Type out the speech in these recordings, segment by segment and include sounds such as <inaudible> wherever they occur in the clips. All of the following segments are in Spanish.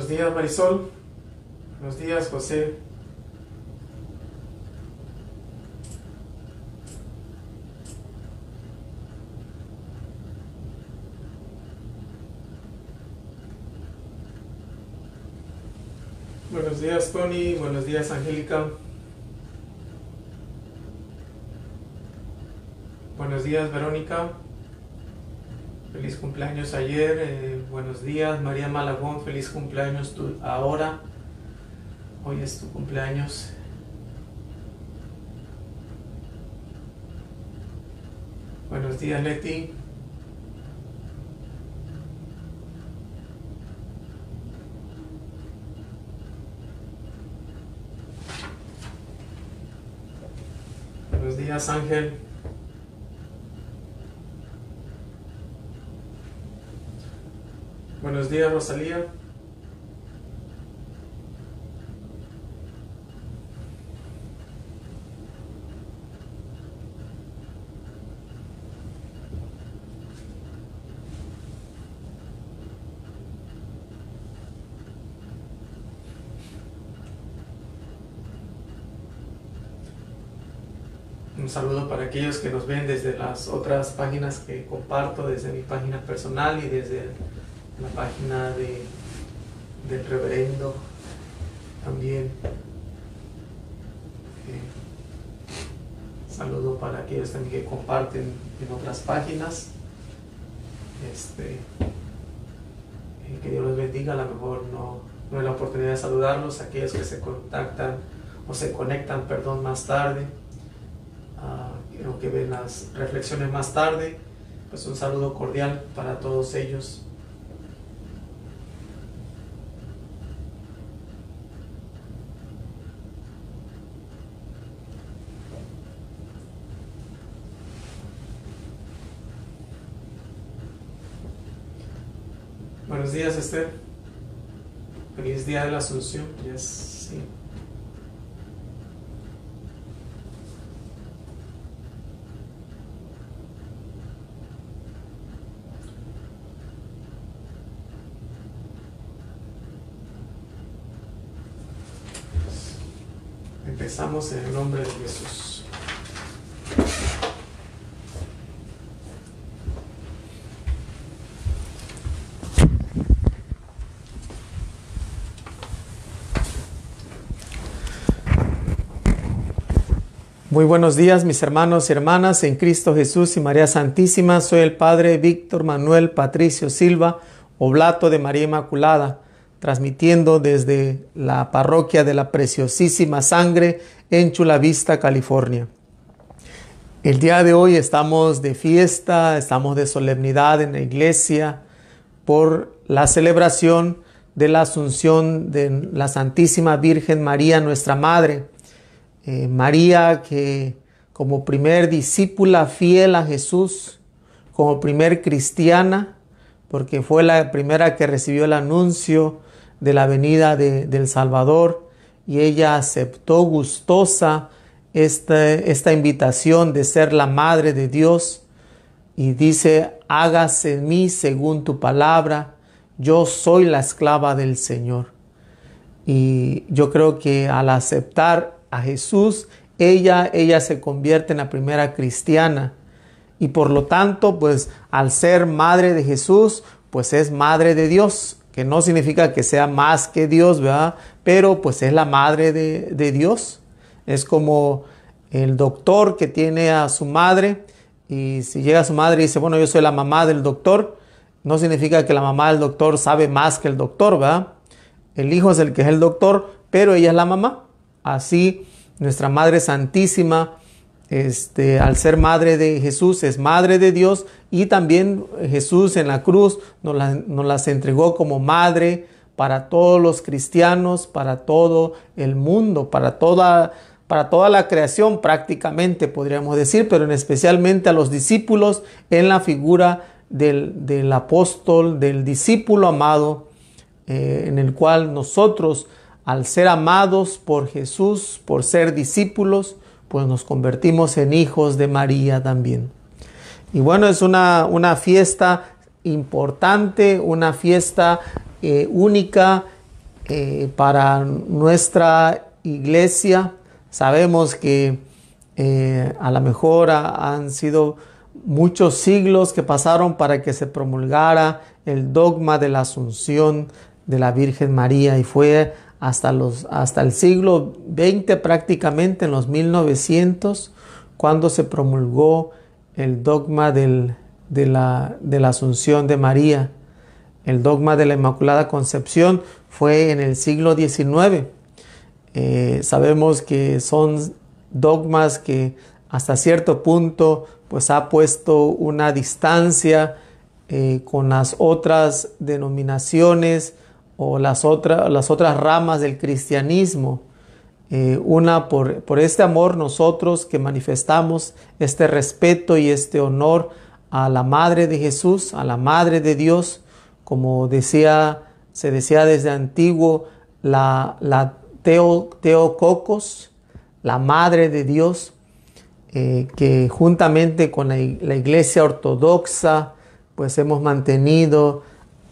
Buenos días, Marisol. Buenos días, José. Buenos días, Tony. Buenos días, Angélica. Buenos días, Verónica feliz cumpleaños ayer, eh, buenos días, María Malagón, feliz cumpleaños tú ahora, hoy es tu cumpleaños. Buenos días, Leti. Buenos días, Ángel. Buenos días, Rosalía. Un saludo para aquellos que nos ven desde las otras páginas que comparto, desde mi página personal y desde la página de, del reverendo también. Eh, saludo para aquellos también que comparten en otras páginas. Este, eh, que Dios los bendiga, a lo mejor no, no la oportunidad de saludarlos, aquellos que se contactan o se conectan, perdón, más tarde, uh, que ven las reflexiones más tarde, pues un saludo cordial para todos ellos. días, Esther. Feliz día de la Asunción. ya sí. Empezamos en el nombre de Jesús. Muy buenos días mis hermanos y hermanas en Cristo Jesús y María Santísima. Soy el Padre Víctor Manuel Patricio Silva, oblato de María Inmaculada, transmitiendo desde la parroquia de la Preciosísima Sangre en Chulavista, California. El día de hoy estamos de fiesta, estamos de solemnidad en la iglesia por la celebración de la Asunción de la Santísima Virgen María, nuestra Madre. Eh, María que como primer discípula fiel a Jesús, como primer cristiana, porque fue la primera que recibió el anuncio de la venida del Salvador y ella aceptó gustosa esta, esta invitación de ser la madre de Dios y dice, hágase en mí según tu palabra, yo soy la esclava del Señor. Y yo creo que al aceptar a Jesús, ella, ella se convierte en la primera cristiana. Y por lo tanto, pues al ser madre de Jesús, pues es madre de Dios, que no significa que sea más que Dios, ¿verdad? Pero pues es la madre de, Dios. Es como el doctor que tiene a su madre y si llega a su madre y dice, bueno, yo soy la mamá del doctor, no significa que la mamá del doctor sabe más que el doctor, ¿verdad? El hijo es el que es el doctor, pero ella es la mamá. Así, nuestra Madre Santísima, este, al ser madre de Jesús, es madre de Dios y también Jesús en la cruz nos, las entregó como madre para todos los cristianos, para todo el mundo, para toda, para toda la creación prácticamente, podríamos decir, pero en especialmente a los discípulos en la figura del, apóstol, del discípulo amado, eh, en el cual nosotros al ser amados por Jesús, por ser discípulos, pues nos convertimos en hijos de María también. Y bueno, es una, fiesta importante, una fiesta eh, única eh, para nuestra iglesia. Sabemos que eh, a lo mejor han sido muchos siglos que pasaron para que se promulgara el dogma de la asunción de la Virgen María y fue hasta, los, hasta el siglo XX prácticamente, en los 1900, cuando se promulgó el dogma de, la, Asunción de María. El dogma de la Inmaculada Concepción fue en el siglo XIX. Eh, sabemos que son dogmas que hasta cierto punto pues ha puesto una distancia eh, con las otras denominaciones o las, las otras ramas del cristianismo. Eh, una, por, este amor nosotros que manifestamos este respeto y este honor a la Madre de Jesús, a la Madre de Dios, como se decía desde antiguo, la, la Teococos, la Madre de Dios, eh, que juntamente con la, Iglesia Ortodoxa, pues hemos mantenido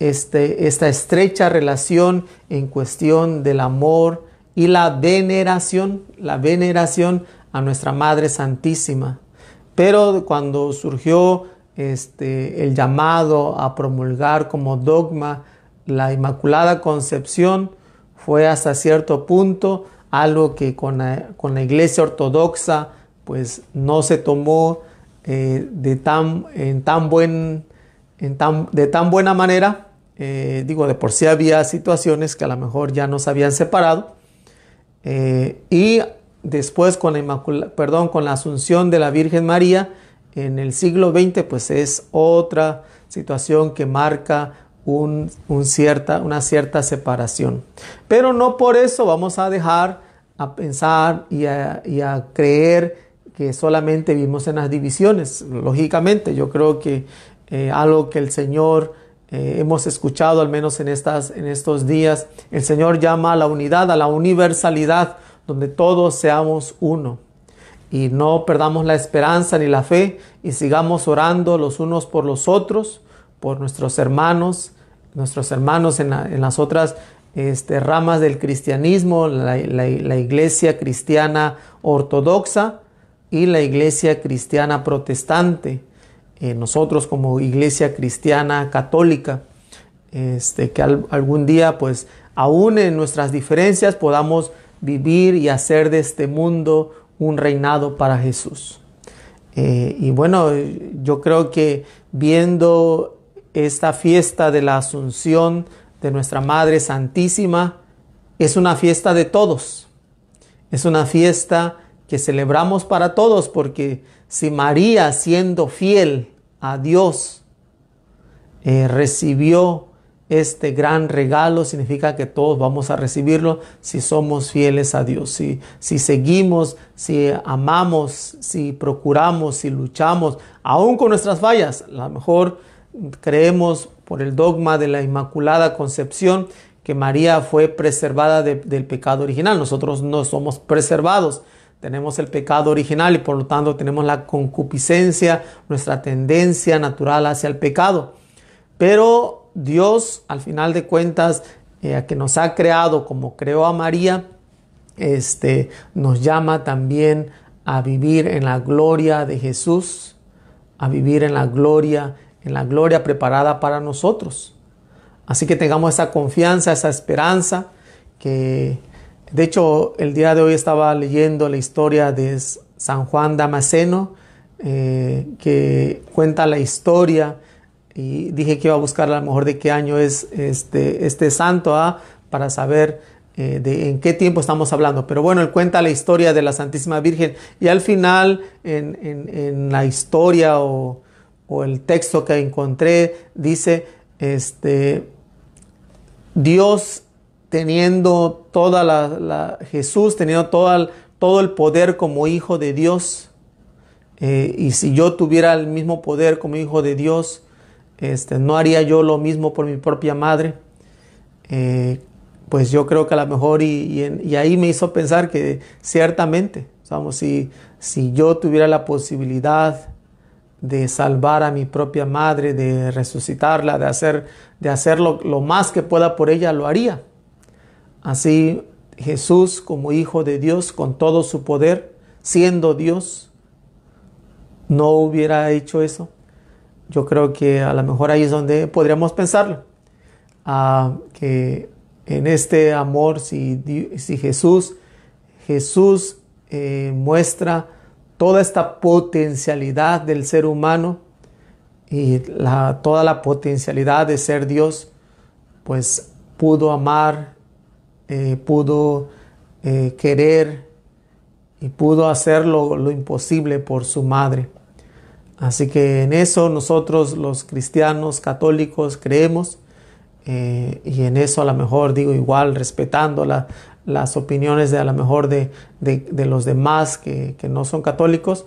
este, esta estrecha relación en cuestión del amor y la veneración, la veneración a nuestra Madre Santísima. Pero cuando surgió este, el llamado a promulgar como dogma la Inmaculada Concepción, fue hasta cierto punto algo que con la, Iglesia Ortodoxa pues no se tomó eh, de tan buena manera eh, digo, de por sí había situaciones que a lo mejor ya nos habían separado. Eh, y después con la, asunción de la Virgen María en el siglo XX, pues es otra situación que marca una cierta separación. Pero no por eso vamos a dejar a pensar y a, creer que solamente vivimos en las divisiones. Lógicamente, yo creo que eh, algo que el Señor eh, hemos escuchado, al menos en, estas, en estos días, el Señor llama a la unidad, a la universalidad, donde todos seamos uno. Y no perdamos la esperanza ni la fe y sigamos orando los unos por los otros, por nuestros hermanos, nuestros hermanos en, las otras este, ramas del cristianismo, la iglesia cristiana ortodoxa y la iglesia cristiana protestante eh, nosotros como iglesia cristiana católica, este, que algún día pues aún en nuestras diferencias podamos vivir y hacer de este mundo un reinado para Jesús. Eh, y bueno, yo creo que viendo esta fiesta de la Asunción de nuestra Madre Santísima, es una fiesta de todos. Es una fiesta que celebramos para todos porque si María, siendo fiel a Dios, eh, recibió este gran regalo, significa que todos vamos a recibirlo si somos fieles a Dios, si, seguimos, si amamos, si procuramos, si luchamos, aún con nuestras fallas. A lo mejor creemos por el dogma de la Inmaculada Concepción que María fue preservada del pecado original. Nosotros no somos preservados tenemos el pecado original y por lo tanto tenemos la concupiscencia, nuestra tendencia natural hacia el pecado. Pero Dios, al final de cuentas, eh, que nos ha creado como creó a María, este, nos llama también a vivir en la gloria de Jesús, a vivir en la gloria, en la gloria preparada para nosotros. Así que tengamos esa confianza, esa esperanza que de hecho, el día de hoy estaba leyendo la historia de San Juan Damasceno, eh, que cuenta la historia y dije que iba a buscar a lo mejor de qué año es este, este santo a ah, para saber eh, en qué tiempo estamos hablando. Pero bueno, él cuenta la historia de la Santísima Virgen y al final en, la historia o, o, el texto que encontré dice, este, Dios teniendo toda la, Jesús, teniendo todo el, todo el poder como hijo de Dios. Eh, y si yo tuviera el mismo poder como hijo de Dios, este, no haría yo lo mismo por mi propia madre. Eh, pues yo creo que a lo mejor, y, ahí me hizo pensar que ciertamente, si, si yo tuviera la posibilidad de salvar a mi propia madre, de resucitarla, de hacer, de lo, más que pueda por ella, lo haría. Así Jesús como Hijo de Dios con todo su poder, siendo Dios, no hubiera hecho eso. Yo creo que a lo mejor ahí es donde podríamos pensarlo. Ah, que en este amor, si, si Jesús, Jesús eh, muestra toda esta potencialidad del ser humano y toda la potencialidad de ser Dios, pues pudo amar eh, pudo eh, querer y pudo hacer lo, imposible por su madre. Así que en eso nosotros los cristianos católicos creemos eh, y en eso a lo mejor digo igual respetando las opiniones de a lo mejor de, los demás que, no son católicos,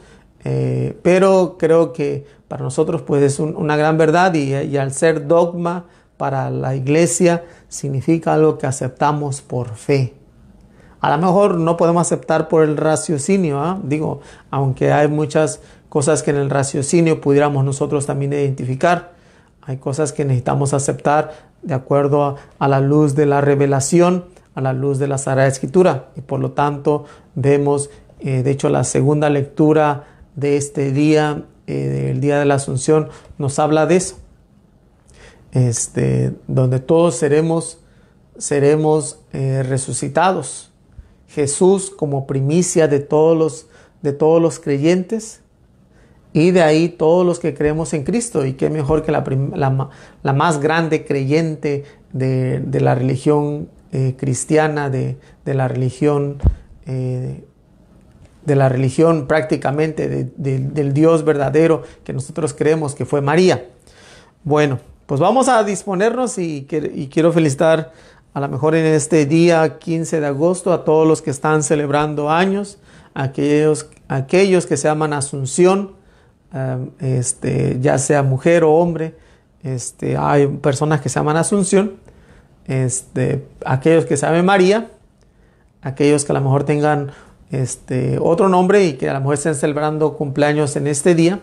pero creo que para nosotros pues es una gran verdad y al ser dogma para la iglesia significa algo que aceptamos por fe. A lo mejor no podemos aceptar por el raciocinio, ¿ah? digo, aunque hay muchas cosas que en el raciocinio pudiéramos nosotros también identificar. Hay cosas que necesitamos aceptar de acuerdo a, la luz de la revelación, a la luz de la Sagrada Escritura. Y por lo tanto vemos, eh, de hecho, la segunda lectura de este día, eh, el día de la Asunción, nos habla de eso este, donde todos seremos, seremos eh, resucitados. Jesús como primicia de todos, los, de todos los creyentes y de ahí todos los que creemos en Cristo. Y qué mejor que la, la, más grande creyente de, la religión cristiana, de, la religión... Eh, eh, de la religión prácticamente del Dios verdadero que nosotros creemos que fue María. Bueno, pues vamos a disponernos y, quiero felicitar a lo mejor en este día 15 de agosto a todos los que están celebrando años, aquellos, aquellos que se llaman Asunción, eh, este, ya sea mujer o hombre, este, hay personas que se llaman Asunción, este, aquellos que se llaman María, aquellos que a lo mejor tengan este, otro nombre y que a lo mejor estén celebrando cumpleaños en este día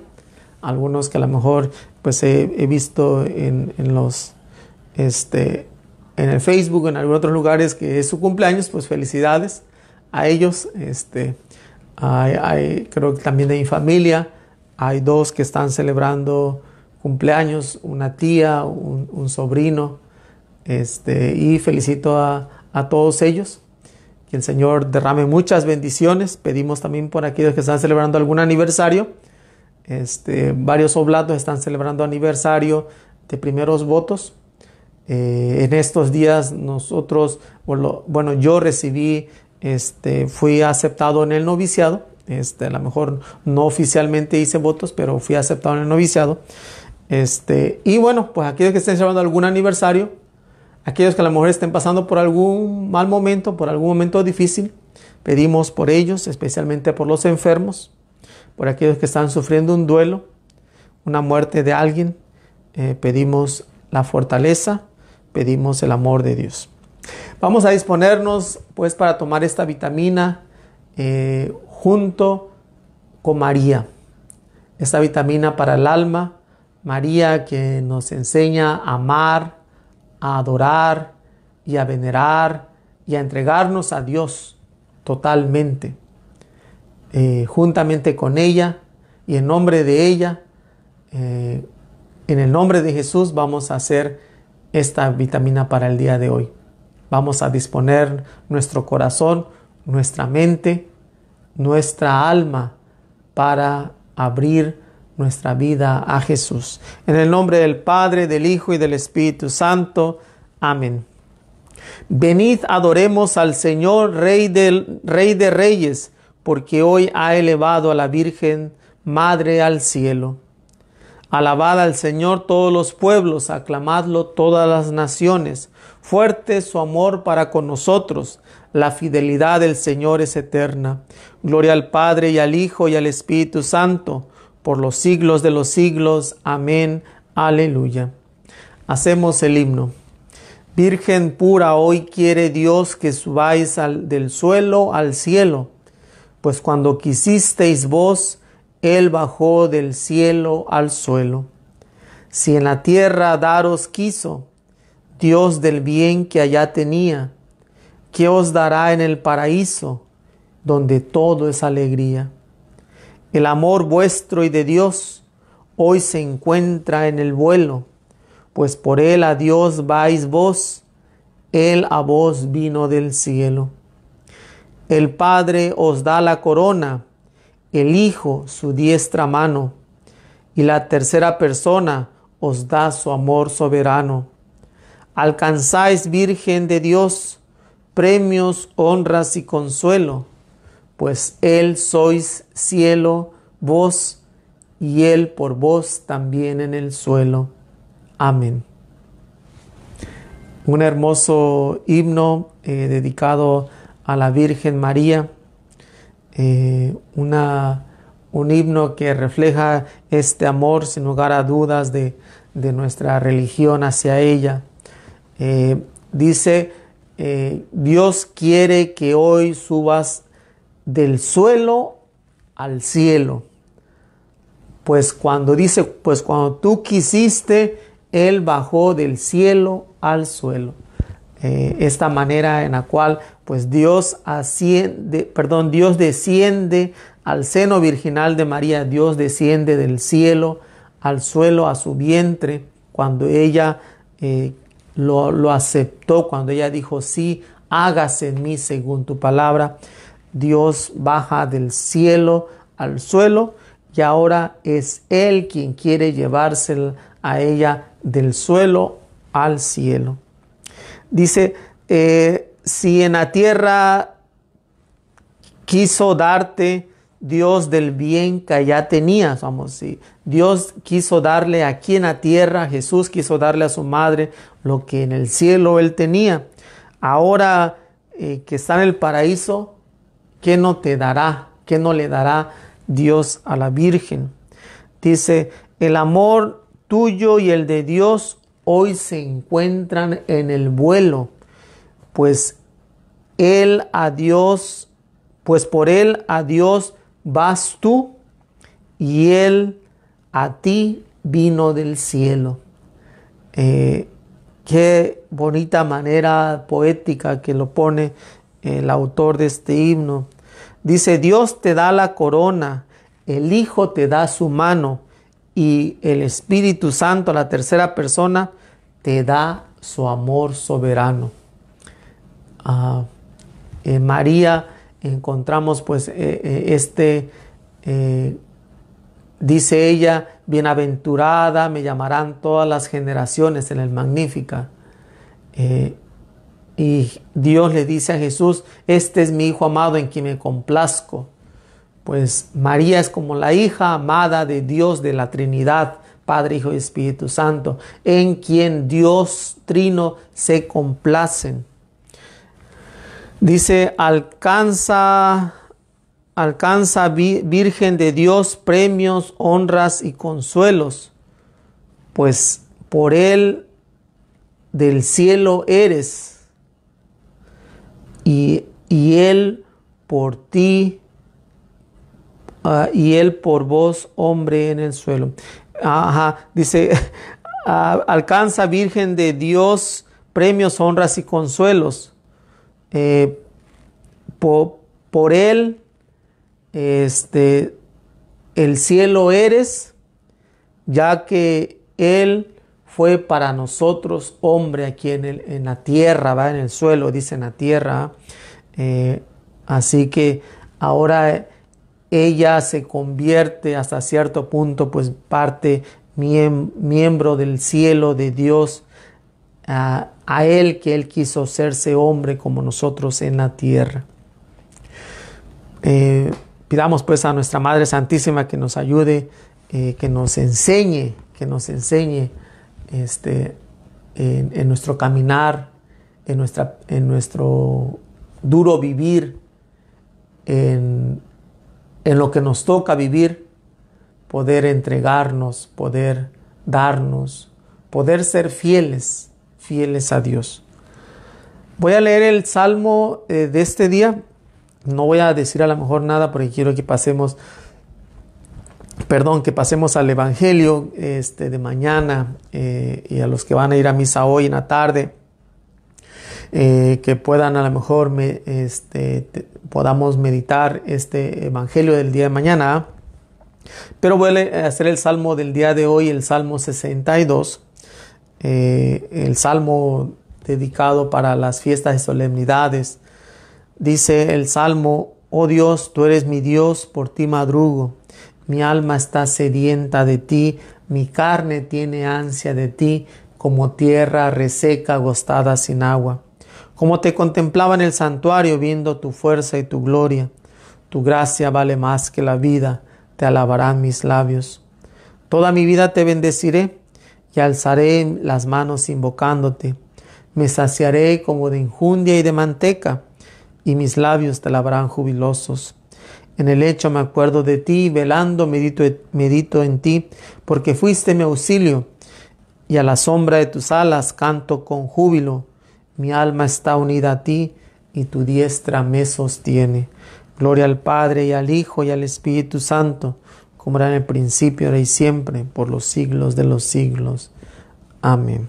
algunos que a lo mejor pues he, visto en, los este en el Facebook en algunos otros lugares que es su cumpleaños pues felicidades a ellos este hay, creo que también de mi familia hay dos que están celebrando cumpleaños una tía un, sobrino este y felicito a, a todos ellos que el Señor derrame muchas bendiciones pedimos también por aquellos que están celebrando algún aniversario este, varios oblatos están celebrando aniversario de primeros votos. Eh, en estos días nosotros, bueno, yo recibí, este, fui aceptado en el noviciado. Este, a lo mejor no oficialmente hice votos, pero fui aceptado en el noviciado. Este, y bueno, pues aquellos que estén celebrando algún aniversario, aquellos que a lo mejor estén pasando por algún mal momento, por algún momento difícil, pedimos por ellos, especialmente por los enfermos por aquellos que están sufriendo un duelo, una muerte de alguien. Eh, pedimos la fortaleza, pedimos el amor de Dios. Vamos a disponernos pues para tomar esta vitamina eh, junto con María. Esta vitamina para el alma, María que nos enseña a amar, a adorar y a venerar y a entregarnos a Dios totalmente. Eh, juntamente con ella y en nombre de ella, eh, en el nombre de Jesús vamos a hacer esta vitamina para el día de hoy. Vamos a disponer nuestro corazón, nuestra mente, nuestra alma para abrir nuestra vida a Jesús. En el nombre del Padre, del Hijo y del Espíritu Santo. Amén. Venid, adoremos al Señor, Rey, del, Rey de Reyes porque hoy ha elevado a la Virgen Madre al cielo. Alabad al Señor todos los pueblos, aclamadlo todas las naciones. Fuerte su amor para con nosotros. La fidelidad del Señor es eterna. Gloria al Padre y al Hijo y al Espíritu Santo, por los siglos de los siglos. Amén. Aleluya. Hacemos el himno. Virgen pura, hoy quiere Dios que subáis del suelo al cielo pues cuando quisisteis vos, Él bajó del cielo al suelo. Si en la tierra daros quiso, Dios del bien que allá tenía, ¿qué os dará en el paraíso, donde todo es alegría. El amor vuestro y de Dios hoy se encuentra en el vuelo, pues por él a Dios vais vos, él a vos vino del cielo. El Padre os da la corona, el Hijo su diestra mano, y la tercera persona os da su amor soberano. Alcanzáis, Virgen de Dios, premios, honras y consuelo, pues Él sois cielo, vos, y Él por vos también en el suelo. Amén. Un hermoso himno eh, dedicado a la Virgen María, eh, una, un himno que refleja este amor sin lugar a dudas de, nuestra religión hacia ella. Eh, dice, eh, Dios quiere que hoy subas del suelo al cielo. Pues cuando dice, pues cuando tú quisiste, Él bajó del cielo al suelo. esta manera en la cual pues Dios perdón, Dios desciende al seno virginal de María, Dios desciende del cielo al suelo, a su vientre, cuando ella eh, lo, lo aceptó, cuando ella dijo, sí, hágase en mí según tu palabra. Dios baja del cielo al suelo y ahora es Él quien quiere llevarse a ella del suelo al cielo. Dice, eh, si en la tierra quiso darte Dios del bien que ya tenías, vamos, si Dios quiso darle aquí en la tierra, Jesús quiso darle a su madre lo que en el cielo él tenía. Ahora eh, que está en el paraíso, ¿qué no te dará? ¿Qué no le dará Dios a la Virgen? Dice, el amor tuyo y el de Dios hoy se encuentran en el vuelo, pues él a Dios, pues por Él a Dios vas tú y Él a ti vino del cielo. Eh, qué bonita manera poética que lo pone eh, el autor de este himno. Dice, Dios te da la corona, el Hijo te da su mano y el Espíritu Santo, la tercera persona, te da su amor soberano. Ah, María encontramos pues eh, eh, este, eh, dice ella, bienaventurada me llamarán todas las generaciones en el Magnífica. y Dios le dice a Jesús, este es mi Hijo amado en quien me complazco. Pues María es como la hija amada de Dios de la Trinidad, Padre, Hijo y Espíritu Santo, en quien Dios Trino se complacen. Dice, alcanza, alcanza Virgen de Dios premios, honras y consuelos, pues por Él del cielo eres, y, Él por ti, ah, y Él por vos, hombre en el suelo. Ajá, dice, <laughs> ah, alcanza Virgen de Dios premios, honras y consuelos eh, por él este, el cielo eres, ya que él fue para nosotros hombre aquí en, en la tierra, ¿va? en el suelo, dice en la tierra. Eh, así que ahora ella se convierte hasta cierto punto, pues parte miembro del cielo de Dios. Ah, a Él que Él quiso serse hombre como nosotros en la tierra. Eh, pidamos pues a nuestra Madre Santísima que nos ayude, eh, que nos enseñe, que nos enseñe este, en, nuestro caminar, en, nuestra, en nuestro duro vivir, en, en lo que nos toca vivir, poder entregarnos, poder darnos, poder ser fieles fieles a Dios. Voy a leer el salmo eh, de este día. No voy a decir a lo mejor nada porque quiero que pasemos, perdón, que pasemos al Evangelio este, de mañana eh, y a los que van a ir a misa hoy en la tarde. Eh, que puedan a lo mejor me, este, podamos meditar este Evangelio del día de mañana. Pero voy a hacer el salmo del día de hoy, el Salmo 62. Eh, el salmo dedicado para las fiestas y solemnidades. Dice el salmo, oh Dios, tú eres mi Dios, por ti madrugo. Mi alma está sedienta de ti, mi carne tiene ansia de ti, como tierra reseca, agostada sin agua. Como te contemplaba en el santuario, viendo tu fuerza y tu gloria. Tu gracia vale más que la vida, te alabarán mis labios. Toda mi vida te bendeciré alzaré las manos invocándote. Me saciaré como de injundia y de manteca, y mis labios te labrarán jubilosos. En el hecho me acuerdo de ti, velando medito, medito en ti, porque fuiste mi auxilio, y a la sombra de tus alas canto con júbilo. Mi alma está unida a ti, y tu diestra me sostiene. Gloria al Padre, y al Hijo, y al Espíritu Santo como era en el principio, ahora y siempre, por los siglos de los siglos. Amén.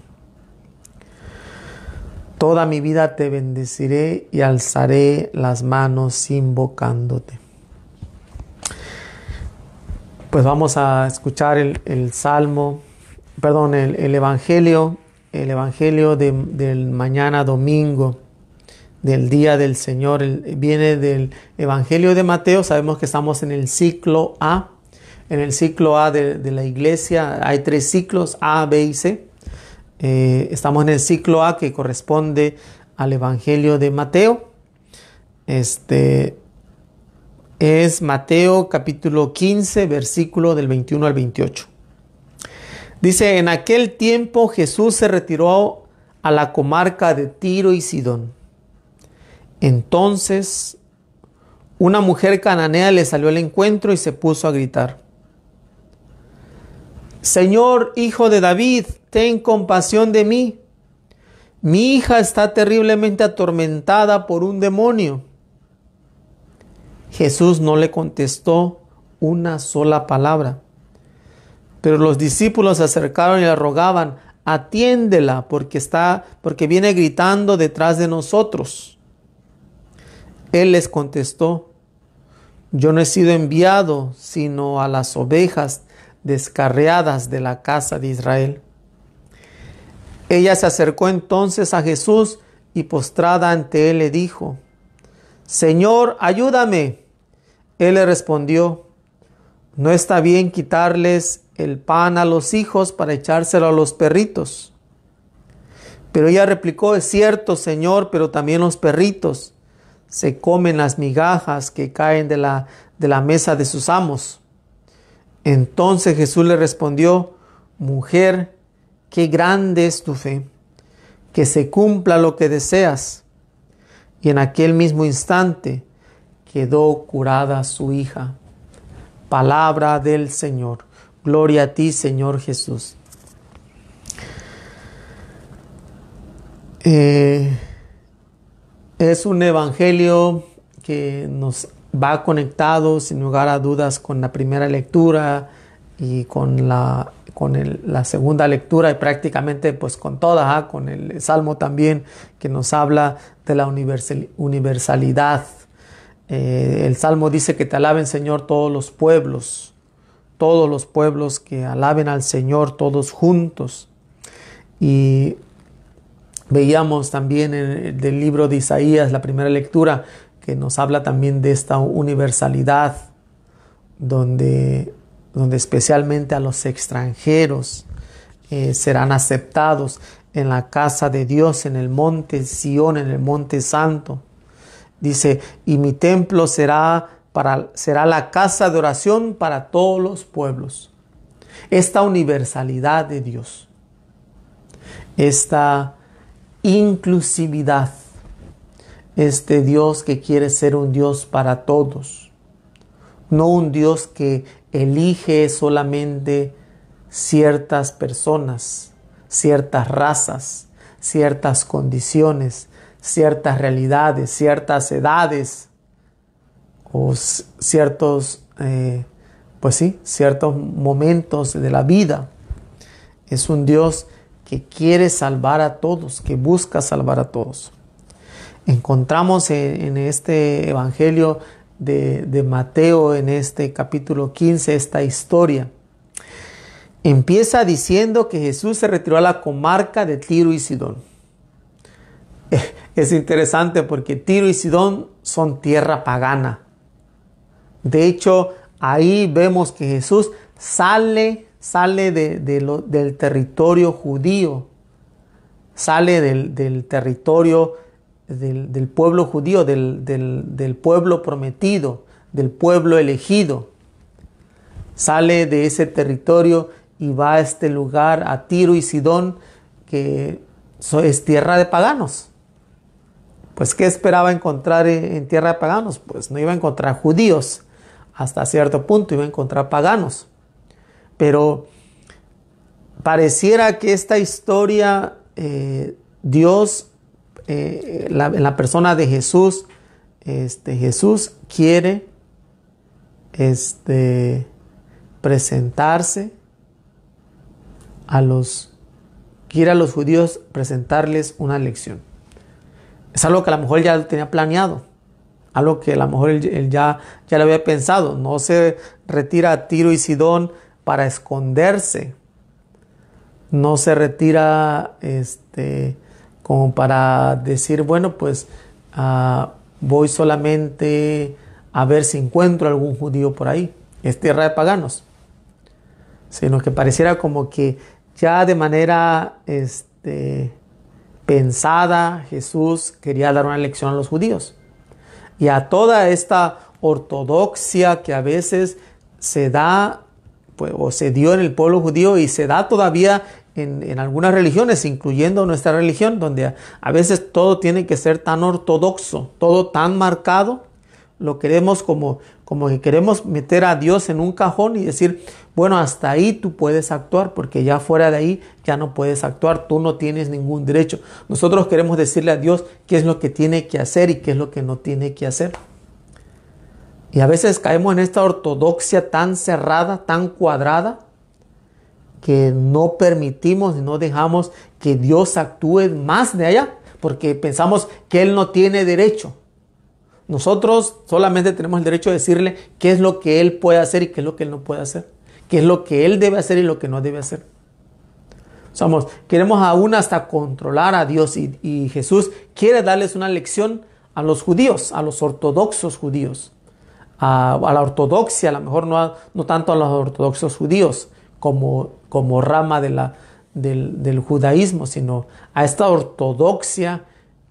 Toda mi vida te bendeciré y alzaré las manos invocándote. Pues vamos a escuchar el, Salmo, perdón, el, Evangelio, el Evangelio del mañana domingo del día del Señor. Viene del Evangelio de Mateo, sabemos que estamos en el ciclo A en el ciclo A de, la iglesia hay tres ciclos, A, B y C. Eh, estamos en el ciclo A que corresponde al Evangelio de Mateo. Este es Mateo capítulo 15, versículo del 21 al 28. Dice, en aquel tiempo Jesús se retiró a la comarca de Tiro y Sidón. Entonces, una mujer cananea le salió al encuentro y se puso a gritar. Señor, hijo de David, ten compasión de mí. Mi hija está terriblemente atormentada por un demonio. Jesús no le contestó una sola palabra. Pero los discípulos se acercaron y le rogaban, atiéndela porque está porque viene gritando detrás de nosotros. Él les contestó, yo no he sido enviado sino a las ovejas descarreadas de la casa de Israel. Ella se acercó entonces a Jesús y postrada ante él le dijo, Señor, ayúdame. Él le respondió, no está bien quitarles el pan a los hijos para echárselo a los perritos. Pero ella replicó, es cierto, Señor, pero también los perritos se comen las migajas que caen de la, de la mesa de sus amos. Entonces Jesús le respondió, mujer, qué grande es tu fe, que se cumpla lo que deseas. Y en aquel mismo instante quedó curada su hija. Palabra del Señor. Gloria a ti, Señor Jesús. Eh, es un evangelio que nos va conectado sin lugar a dudas con la primera lectura y con la, con la segunda lectura y prácticamente pues con toda, ¿ah? con el Salmo también que nos habla de la universalidad. Eh, el Salmo dice que te alaben Señor todos los pueblos, todos los pueblos que alaben al Señor todos juntos. Y veíamos también en, del libro de Isaías, la primera lectura, nos habla también de esta universalidad, donde, donde especialmente a los extranjeros eh, serán aceptados en la casa de Dios, en el monte Sión, en el monte santo. Dice, y mi templo será, para, será la casa de oración para todos los pueblos. Esta universalidad de Dios, esta inclusividad este Dios que quiere ser un Dios para todos, no un Dios que elige solamente ciertas personas, ciertas razas, ciertas condiciones, ciertas realidades, ciertas edades o ciertos, eh, pues sí, ciertos momentos de la vida. Es un Dios que quiere salvar a todos, que busca salvar a todos encontramos en, este Evangelio de, Mateo, en este capítulo 15, esta historia. Empieza diciendo que Jesús se retiró a la comarca de Tiro y Sidón. Es interesante porque Tiro y Sidón son tierra pagana. De hecho, ahí vemos que Jesús sale, sale de, del territorio judío, sale del, del territorio del, pueblo judío, del, pueblo prometido, del pueblo elegido. Sale de ese territorio y va a este lugar, a Tiro y Sidón, que es tierra de paganos. Pues, ¿qué esperaba encontrar en tierra de paganos? Pues no iba a encontrar judíos, hasta cierto punto iba a encontrar paganos. Pero pareciera que esta historia eh, Dios en eh, la, persona de Jesús, este, Jesús quiere este, presentarse a los, quiere a los judíos presentarles una lección. Es algo que a lo mejor ya tenía planeado, algo que a lo mejor él, ya, ya lo había pensado. No se retira a Tiro y Sidón para esconderse, no se retira este, como para decir, bueno, pues ah, voy solamente a ver si encuentro algún judío por ahí. Es tierra de paganos. Sino que pareciera como que ya de manera este, pensada Jesús quería dar una lección a los judíos. Y a toda esta ortodoxia que a veces se da pues, o se dio en el pueblo judío y se da todavía en, algunas religiones, incluyendo nuestra religión, donde a, veces todo tiene que ser tan ortodoxo, todo tan marcado, lo queremos como, como que queremos meter a Dios en un cajón y decir, bueno, hasta ahí tú puedes actuar, porque ya fuera de ahí ya no puedes actuar, tú no tienes ningún derecho. Nosotros queremos decirle a Dios qué es lo que tiene que hacer y qué es lo que no tiene que hacer. Y a veces caemos en esta ortodoxia tan cerrada, tan cuadrada, que no permitimos y no dejamos que Dios actúe más de allá, porque pensamos que Él no tiene derecho. Nosotros solamente tenemos el derecho de decirle qué es lo que Él puede hacer y qué es lo que Él no puede hacer, qué es lo que Él debe hacer y lo que no debe hacer. Somos, queremos aún hasta controlar a Dios y, Jesús quiere darles una lección a los judíos, a los ortodoxos judíos, a, la ortodoxia, a lo mejor no, no tanto a los ortodoxos judíos como como rama de la, del, judaísmo, sino a esta ortodoxia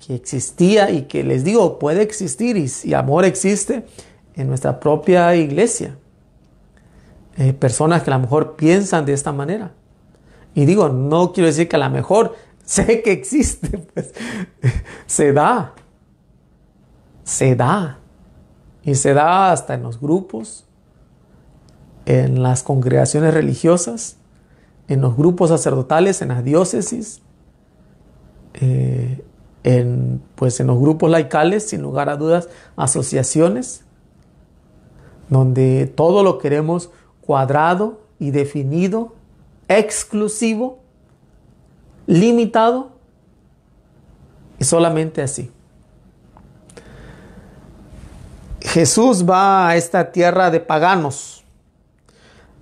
que existía y que les digo puede existir y, amor existe en nuestra propia iglesia. Eh, personas que a lo mejor piensan de esta manera. Y digo, no quiero decir que a lo mejor <laughs> sé que existe, <laughs> pues se da, se da. Y se da hasta en los grupos, en las congregaciones religiosas, en los grupos sacerdotales, en las diócesis, eh, pues en los grupos laicales, sin lugar a dudas, asociaciones, donde todo lo queremos cuadrado y definido, exclusivo, limitado, y solamente así. Jesús va a esta tierra de paganos.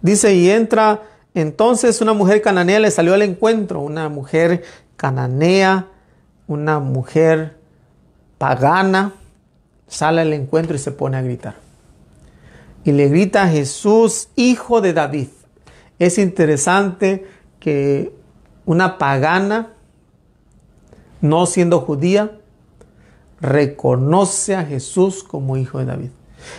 Dice, y entra entonces una mujer cananea le salió al encuentro, una mujer cananea, una mujer pagana, sale al encuentro y se pone a gritar. Y le grita a Jesús, hijo de David. Es interesante que una pagana, no siendo judía, reconoce a Jesús como hijo de David.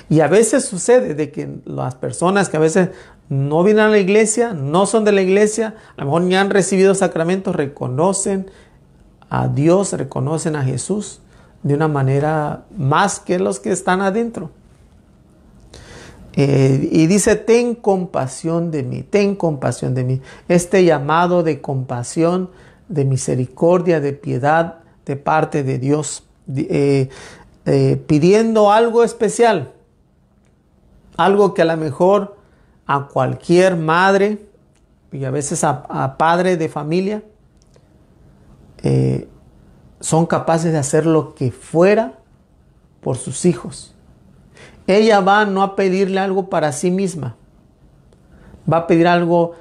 Y a veces sucede de que las personas que a veces no vienen a la iglesia, no son de la iglesia, a lo mejor ni han recibido sacramentos, reconocen a Dios, reconocen a Jesús de una manera más que los que están adentro. Eh, y dice, ten compasión de mí, ten compasión de mí. Este llamado de compasión, de misericordia, de piedad de parte de Dios, eh, eh, pidiendo algo especial, algo que a lo mejor a cualquier madre y a veces a, padre de familia, eh, son capaces de hacer lo que fuera por sus hijos. Ella va no a pedirle algo para sí misma, va a pedir algo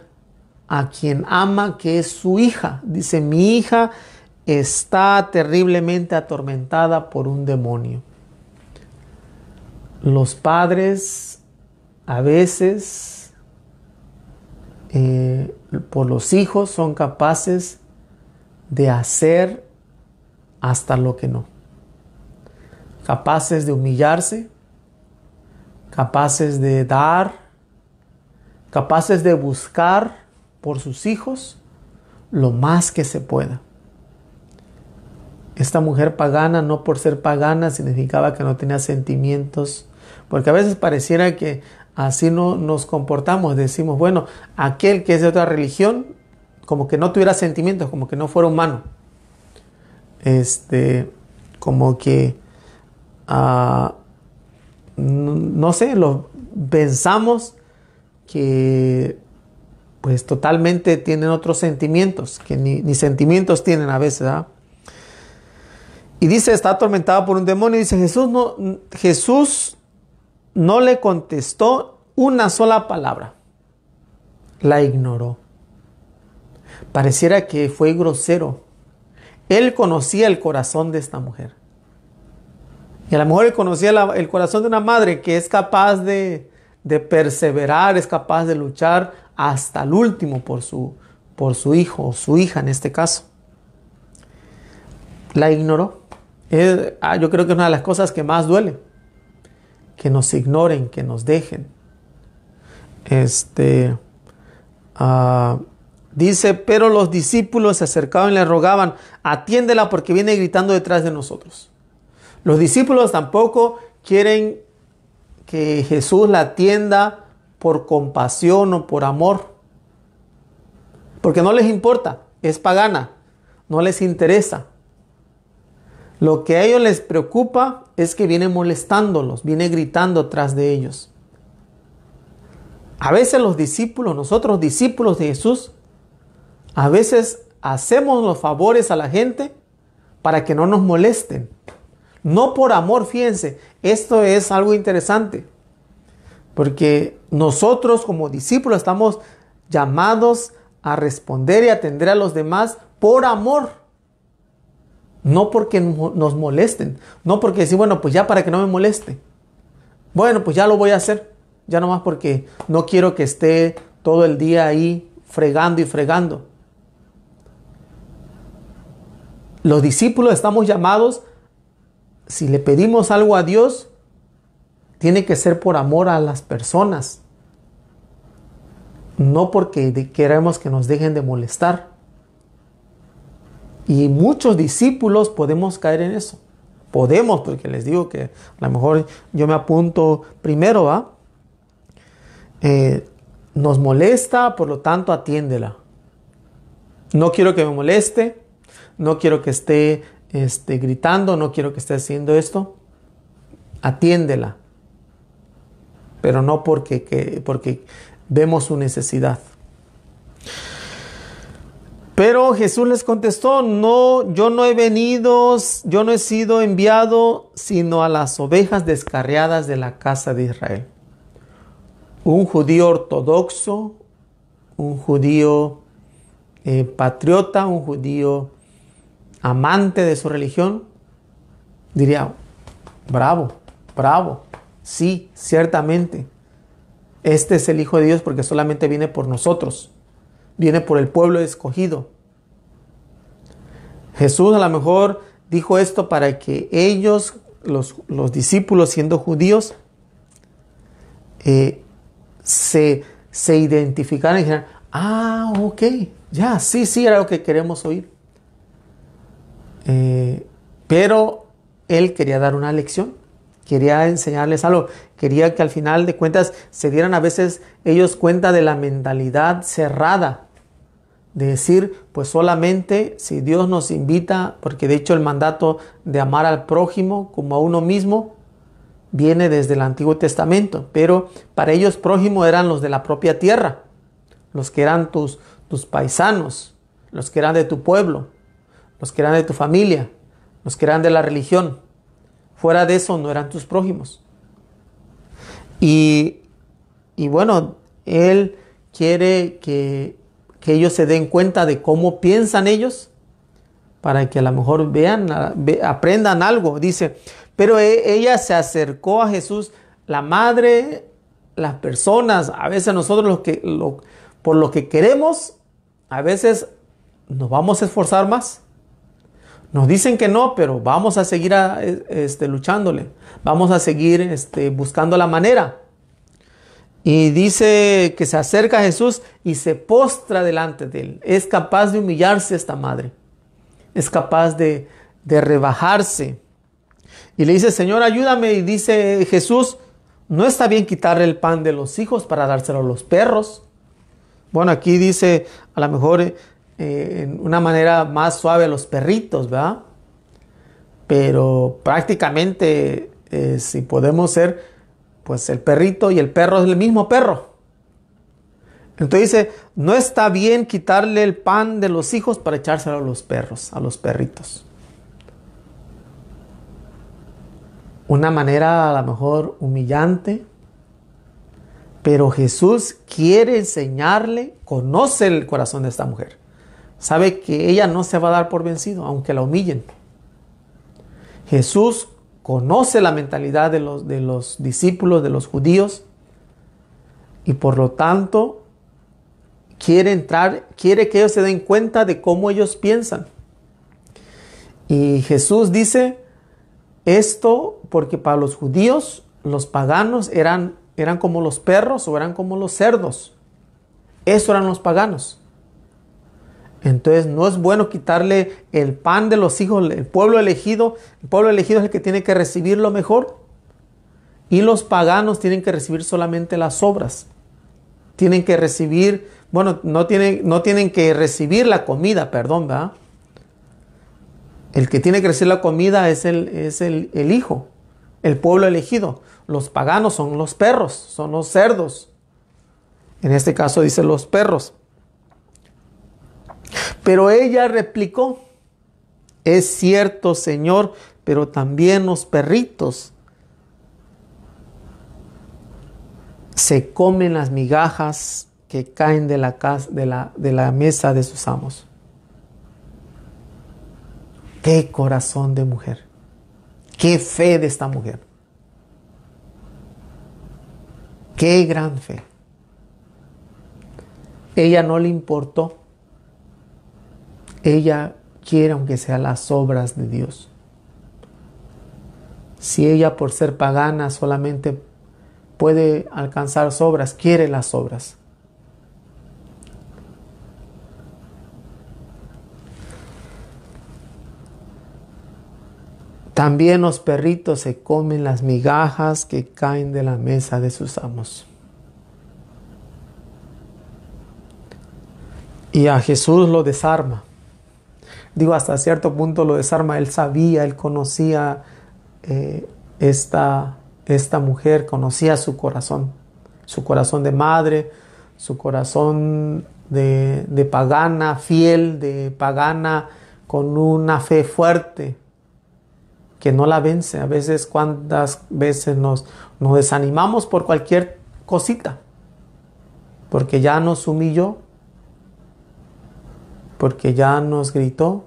a quien ama, que es su hija. Dice, mi hija está terriblemente atormentada por un demonio. Los padres a veces eh, por los hijos son capaces de hacer hasta lo que no. Capaces de humillarse, capaces de dar, capaces de buscar por sus hijos lo más que se pueda. Esta mujer pagana, no por ser pagana, significaba que no tenía sentimientos, porque a veces pareciera que Así no nos comportamos, decimos, bueno, aquel que es de otra religión, como que no tuviera sentimientos, como que no fuera humano. Este, como que, ah, no, sé, lo pensamos que pues totalmente tienen otros sentimientos, que ni, sentimientos tienen a veces. Y dice, está atormentado por un demonio. Y dice, Jesús no, Jesús no le contestó una sola palabra. La ignoró. Pareciera que fue grosero. Él conocía el corazón de esta mujer. Y a lo mejor él conocía el corazón de una madre que es capaz de, de, perseverar, es capaz de luchar hasta el último por su, por su hijo o su hija en este caso. La ignoró. Ah, yo creo que es una de las cosas que más duele que nos ignoren, que nos dejen. Este ah, dice, pero los discípulos se acercaban y le rogaban, atiéndela porque viene gritando detrás de nosotros. Los discípulos tampoco quieren que Jesús la atienda por compasión o por amor, porque no les importa, es pagana, no les interesa. Lo que a ellos les preocupa es que viene molestándolos, viene gritando tras de ellos. A veces los discípulos, nosotros discípulos de Jesús, a veces hacemos los favores a la gente para que no nos molesten. No por amor, fíjense, esto es algo interesante, porque nosotros como discípulos estamos llamados a responder y atender a los demás por amor no porque nos molesten, no porque decir, bueno, pues ya para que no me moleste. Bueno, pues ya lo voy a hacer. Ya nomás porque no quiero que esté todo el día ahí fregando y fregando. Los discípulos estamos llamados, si le pedimos algo a Dios, tiene que ser por amor a las personas, no porque queremos que nos dejen de molestar. Y muchos discípulos podemos caer en eso. Podemos, porque les digo que a lo mejor yo me apunto primero, ¿va? Eh, nos molesta, por lo tanto, atiéndela. No quiero que me moleste, no quiero que esté este, gritando, no quiero que esté haciendo esto. Atiéndela. Pero no porque, porque vemos su necesidad. Pero Jesús les contestó, no, yo no he venido, yo no he sido enviado sino a las ovejas descarriadas de la casa de Israel. Un judío ortodoxo, un judío eh, patriota, un judío amante de su religión, diría, bravo, bravo, sí, ciertamente, este es el Hijo de Dios porque solamente viene por nosotros viene por el pueblo escogido. Jesús a lo mejor dijo esto para que ellos, los, discípulos siendo judíos, eh, se, se identificaran y dijeran, ah, ok, ya, sí, sí, era lo que queremos oír. Eh, pero él quería dar una lección, quería enseñarles algo, quería que al final de cuentas se dieran a veces ellos cuenta de la mentalidad cerrada de decir, pues solamente si Dios nos invita, porque de hecho el mandato de amar al prójimo como a uno mismo viene desde el Antiguo Testamento, pero para ellos prójimo eran los de la propia tierra, los que eran tus, tus paisanos, los que eran de tu pueblo, los que eran de tu familia, los que eran de la religión. Fuera de eso no eran tus prójimos. y bueno, Él quiere que que ellos se den cuenta de cómo piensan ellos, para que a lo mejor vean, aprendan algo, dice. Pero e, ella se acercó a Jesús, la madre, las personas, a veces nosotros los que, por lo que queremos, a veces nos vamos a esforzar más. Nos dicen que no, pero vamos a seguir e, este, luchándole. Vamos a seguir este, buscando la manera. Y dice que se acerca a Jesús y se postra delante de él. Es capaz de humillarse esta madre. Es capaz de, rebajarse. Y le dice, Señor, ayúdame. Y dice Jesús, no está bien quitarle el pan de los hijos para dárselo a los perros. Bueno, aquí dice a lo mejor eh, en una manera más suave a los perritos, ¿verdad? Pero prácticamente, eh, si podemos ser pues el perrito y el perro es el mismo perro. Entonces dice, no está bien quitarle el pan de los hijos para echárselo a los perros, a los perritos. Una manera a lo mejor humillante, pero Jesús quiere enseñarle, conoce el corazón de esta mujer. Sabe que ella no se va a dar por vencido, aunque la humillen. Jesús conoce la mentalidad de los, de los discípulos, de los judíos, y por lo tanto quiere entrar, quiere que ellos se den cuenta de cómo ellos piensan. Y Jesús dice esto porque para los judíos, los paganos eran, eran como los perros o eran como los cerdos. Eso eran los paganos. Entonces no es bueno quitarle el pan de los hijos, el pueblo elegido, el pueblo elegido es el que tiene que recibir lo mejor y los paganos tienen que recibir solamente las obras. Tienen que recibir, bueno, no tienen, no tienen que recibir la comida, perdón, ¿verdad? El que tiene que recibir la comida es, el, es el hijo, el pueblo elegido. Los paganos son los perros, son los cerdos. En este caso dice los perros. Pero ella replicó, es cierto, Señor, pero también los perritos se comen las migajas que caen de la, de la, mesa de sus amos. Qué corazón de mujer. Qué fe de esta mujer. Qué gran fe. Ella no le importó ella quiere, aunque sea las obras de Dios. Si ella por ser pagana solamente puede alcanzar obras, quiere las obras. También los perritos se comen las migajas que caen de la mesa de sus amos. Y a Jesús lo desarma digo, hasta cierto punto lo desarma. Él sabía, él conocía eh, esta, esta mujer, conocía su corazón, su corazón de madre, su corazón de, pagana, fiel, de pagana, con una fe fuerte que no la vence. A veces, cuántas veces nos, nos desanimamos por cualquier cosita, porque ya nos humilló, porque ya nos gritó,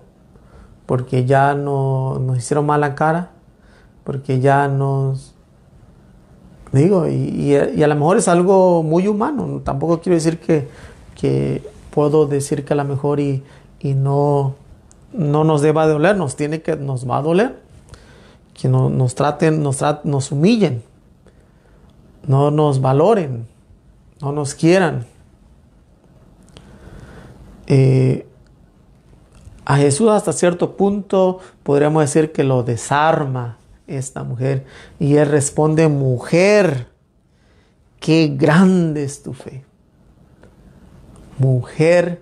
porque ya nos hicieron mala cara, porque ya nos... Digo, y, a, lo mejor es algo muy humano, tampoco quiero decir que, que puedo decir que a lo mejor y, y no, no nos deba de doler, nos tiene que, nos va a doler, que nos traten, nos, nos humillen, no nos valoren, no nos quieran. Eh, a Jesús hasta cierto punto podríamos decir que lo desarma esta mujer. Y él responde, mujer, qué grande es tu fe. Mujer,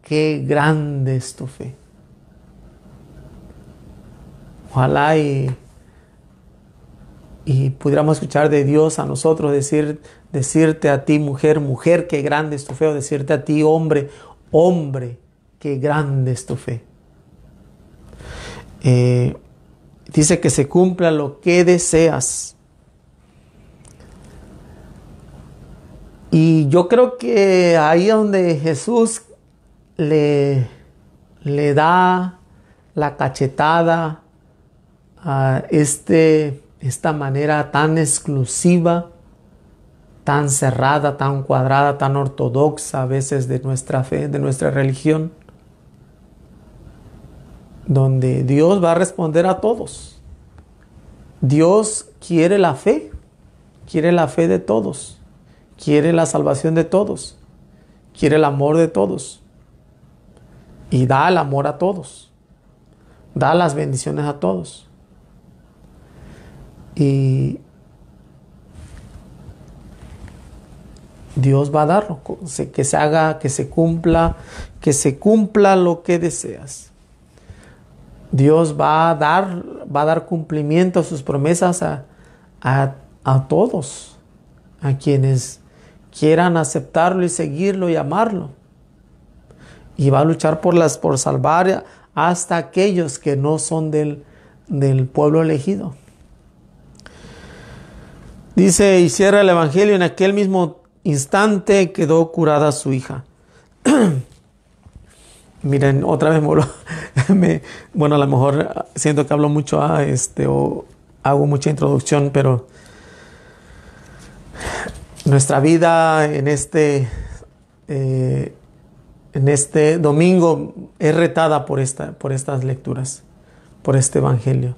qué grande es tu fe. Ojalá y, pudiéramos escuchar de Dios a nosotros decir, decirte a ti mujer, mujer, qué grande es tu fe, o decirte a ti hombre, hombre qué grande es tu fe. Eh, dice que se cumpla lo que deseas. Y yo creo que ahí es donde Jesús le, le da la cachetada a este, esta manera tan exclusiva, tan cerrada, tan cuadrada, tan ortodoxa a veces de nuestra fe, de nuestra religión donde Dios va a responder a todos. Dios quiere la fe, quiere la fe de todos, quiere la salvación de todos, quiere el amor de todos y da el amor a todos, da las bendiciones a todos. Y Dios va a darlo, que se haga, que se cumpla, que se cumpla lo que deseas. Dios va a dar, va a dar cumplimiento a sus promesas a, todos, a quienes quieran aceptarlo y seguirlo y amarlo. Y va a luchar por, las, por salvar hasta aquellos que no son del, del pueblo elegido. Dice y cierra el Evangelio, en aquel mismo instante quedó curada su hija. <clears throat> Miren, otra vez <laughs> me, bueno, a lo mejor siento que hablo mucho este o hago mucha introducción, pero nuestra vida en este eh, en este domingo es retada por esta por estas lecturas, por este evangelio.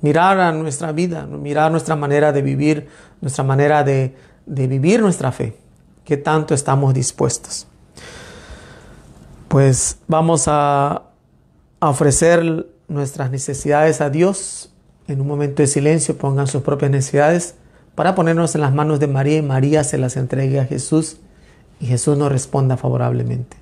Mirar a nuestra vida, mirar nuestra manera de vivir, nuestra manera de, de vivir nuestra fe. ¿Qué tanto estamos dispuestos? pues vamos a ofrecer nuestras necesidades a Dios. En un momento de silencio pongan sus propias necesidades para ponernos en las manos de María y María se las entregue a Jesús y Jesús nos responda favorablemente.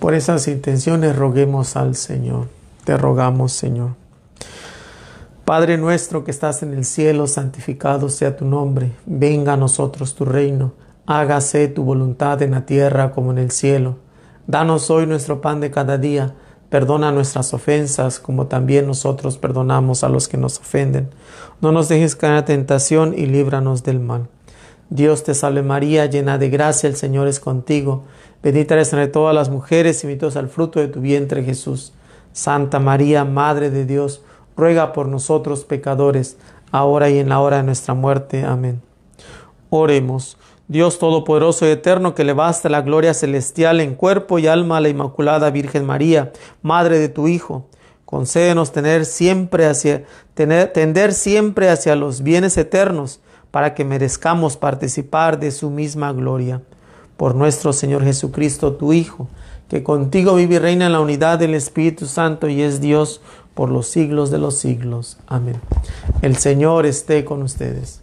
Por esas intenciones roguemos al Señor. Te rogamos, Señor. Padre nuestro que estás en el cielo, santificado sea tu nombre. Venga a nosotros tu reino. Hágase tu voluntad en la tierra como en el cielo. Danos hoy nuestro pan de cada día. Perdona nuestras ofensas, como también nosotros perdonamos a los que nos ofenden. No nos dejes caer en tentación y líbranos del mal. Dios te salve María, llena de gracia, el Señor es contigo. Bendita eres entre todas las mujeres y bendito es el fruto de tu vientre Jesús. Santa María, Madre de Dios, ruega por nosotros pecadores, ahora y en la hora de nuestra muerte. Amén. Oremos, Dios Todopoderoso y Eterno, que le basta la gloria celestial en cuerpo y alma a la Inmaculada Virgen María, Madre de tu Hijo. Concédenos tener siempre hacia, tener, tender siempre hacia los bienes eternos, para que merezcamos participar de su misma gloria por nuestro Señor Jesucristo, tu Hijo, que contigo vive y reina en la unidad del Espíritu Santo y es Dios por los siglos de los siglos. Amén. El Señor esté con ustedes.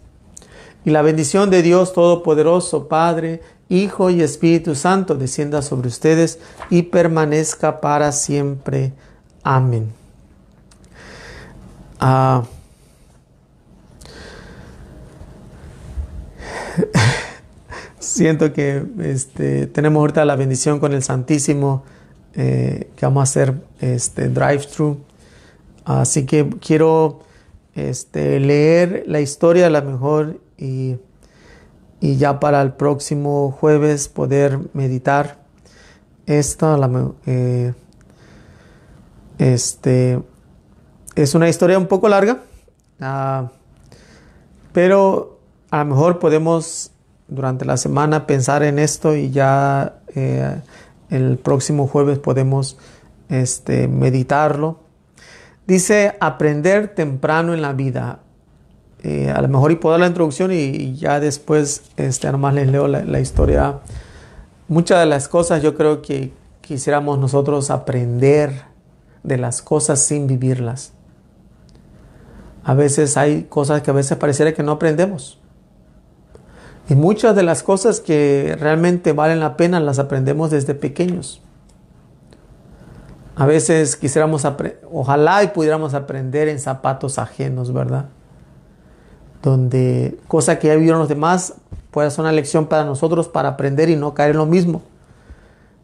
Y la bendición de Dios Todopoderoso, Padre, Hijo y Espíritu Santo, descienda sobre ustedes y permanezca para siempre. Amén. Ah siento que este, tenemos ahorita la bendición con el Santísimo, eh, que vamos a hacer este, drive-thru. Así que quiero este, leer la historia a lo mejor y, ya para el próximo jueves poder meditar esta. Eh, este, es una historia un poco larga, ah, pero a lo mejor podemos durante la semana pensar en esto y ya eh, el próximo jueves podemos este, meditarlo. Dice aprender temprano en la vida. Eh, a lo mejor y puedo dar la introducción y, ya después este, nomás les leo la, historia. Muchas de las cosas yo creo que quisiéramos nosotros aprender de las cosas sin vivirlas. A veces hay cosas que a veces pareciera que no aprendemos. Y muchas de las cosas que realmente valen la pena las aprendemos desde pequeños. A veces quisiéramos, ojalá y pudiéramos aprender en zapatos ajenos, ¿verdad? Donde cosa que ya vivieron los demás pueda ser una lección para nosotros para aprender y no caer en lo mismo.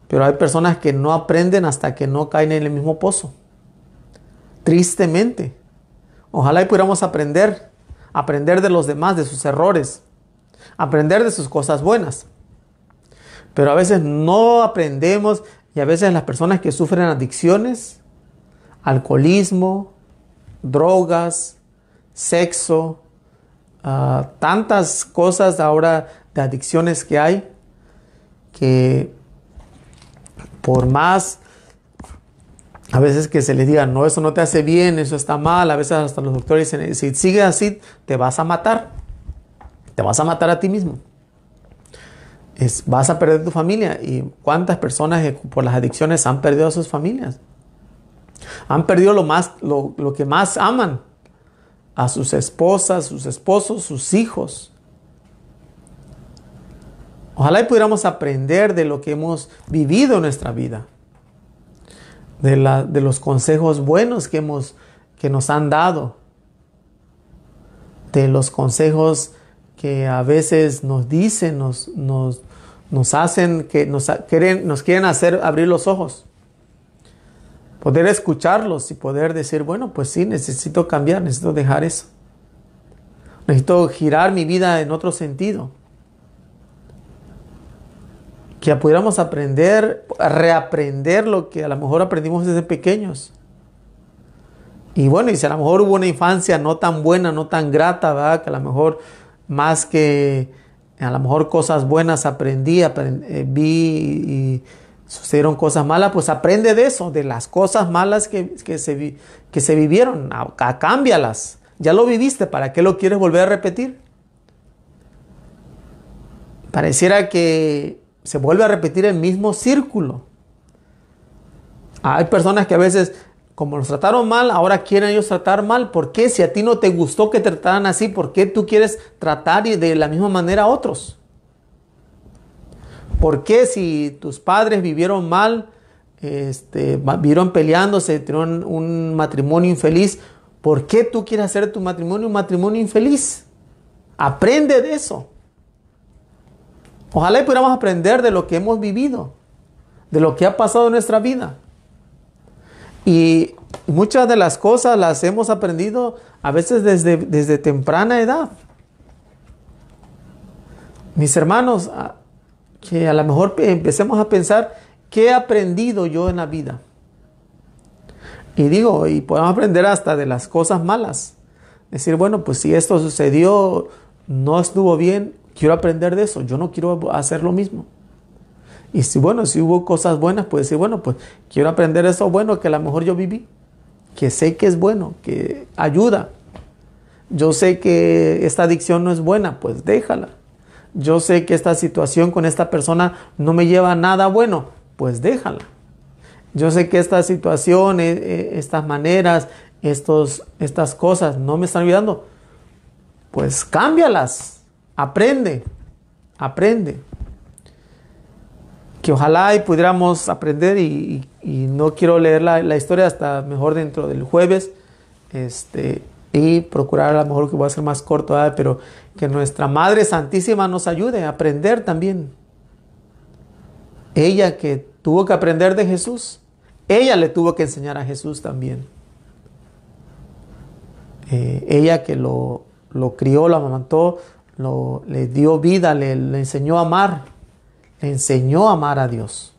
Pero hay personas que no aprenden hasta que no caen en el mismo pozo. Tristemente. Ojalá y pudiéramos aprender, aprender de los demás, de sus errores aprender de sus cosas buenas. Pero a veces no aprendemos y a veces las personas que sufren adicciones, alcoholismo, drogas, sexo, ah, tantas cosas ahora de adicciones que hay, que por más a veces que se les diga, no, eso no te hace bien, eso está mal, a veces hasta los doctores dicen, si sigues así, te vas a matar te vas a matar a ti mismo. vas a perder tu familia. ¿Y cuántas personas por las adicciones han perdido a sus familias? Han perdido lo, más, lo, que más aman, a sus esposas, sus esposos, sus hijos. Ojalá y pudiéramos aprender de lo que hemos vivido en nuestra vida, de, de los consejos buenos que, hemos, que nos han dado, de los consejos que a veces nos dicen, nos, nos, nos hacen, que nos quieren, nos quieren hacer abrir los ojos. Poder escucharlos y poder decir, bueno, pues sí, necesito cambiar, necesito dejar eso. Necesito girar mi vida en otro sentido. Que pudiéramos aprender, reaprender lo que a lo mejor aprendimos desde pequeños. Y bueno, y si a lo mejor hubo una infancia no tan buena, no tan grata, ¿verdad? Que a lo mejor más que a lo mejor cosas buenas aprendí, eh, vi y sucedieron cosas malas, pues aprende de eso, de las cosas malas que, se, que se vivieron, cámbialas. Ya lo viviste, ¿para qué lo quieres volver a repetir? Pareciera que se vuelve a repetir el mismo círculo. Hay personas que a veces como nos trataron mal, ahora quieren ellos tratar mal. ¿Por qué? Si a ti no te gustó que te trataran así, ¿por qué tú quieres tratar de la misma manera a otros? ¿Por qué si tus padres vivieron mal, este, vivieron peleándose, tuvieron un matrimonio infeliz? ¿Por qué tú quieres hacer tu matrimonio un matrimonio infeliz? Aprende de eso. Ojalá y pudiéramos aprender de lo que hemos vivido, de lo que ha pasado en nuestra vida. Y muchas de las cosas las hemos aprendido a veces desde, desde temprana edad. Mis hermanos, que a lo mejor empecemos a pensar qué he aprendido yo en la vida. Y digo, y podemos aprender hasta de las cosas malas. Decir, bueno, pues si esto sucedió, no estuvo bien, quiero aprender de eso, yo no quiero hacer lo mismo. Y si, bueno, si hubo cosas buenas, pues decir, bueno, pues quiero aprender eso bueno que a lo mejor yo viví, que sé que es bueno, que ayuda. Yo sé que esta adicción no es buena, pues déjala. Yo sé que esta situación con esta persona no me lleva a nada bueno, pues déjala. Yo sé que esta situación, e, estas maneras, estos, estas cosas no me están ayudando, pues cámbialas, aprende, aprende que ojalá y pudiéramos aprender y, no quiero leer la, historia hasta mejor dentro del jueves este, y procurar a lo mejor que voy a ser más corto, pero que nuestra Madre Santísima nos ayude a aprender también. Ella que tuvo que aprender de Jesús, ella le tuvo que enseñar a Jesús también. Eh, ella que lo, crió, lo amamantó, le dio vida, le, le enseñó a amar le enseñó a amar a Dios.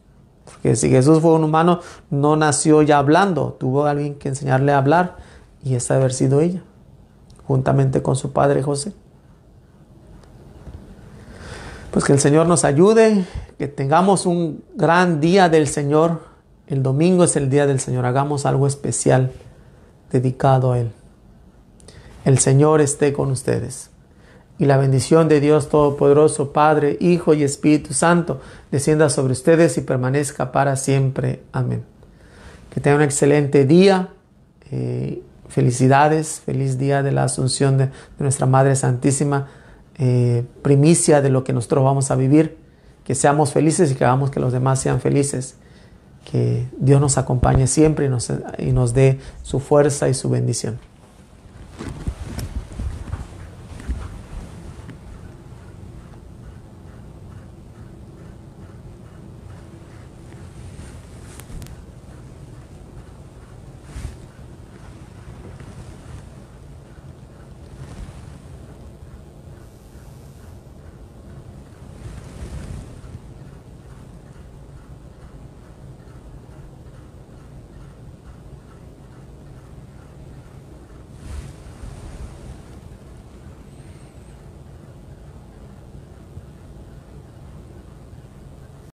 Porque si Jesús fue un humano, no nació ya hablando, tuvo alguien que enseñarle a hablar y esa haber sido ella, juntamente con su padre José. Pues que el Señor nos ayude, que tengamos un gran día del Señor. El domingo es el día del Señor, hagamos algo especial dedicado a Él. El Señor esté con ustedes y la bendición de Dios Todopoderoso, Padre, Hijo y Espíritu Santo, descienda sobre ustedes y permanezca para siempre. Amén. Que tengan un excelente día. Eh, felicidades, feliz día de la Asunción de, nuestra Madre Santísima, eh, primicia de lo que nosotros vamos a vivir. Que seamos felices y que hagamos que los demás sean felices. Que Dios nos acompañe siempre y nos dé su fuerza y su bendición.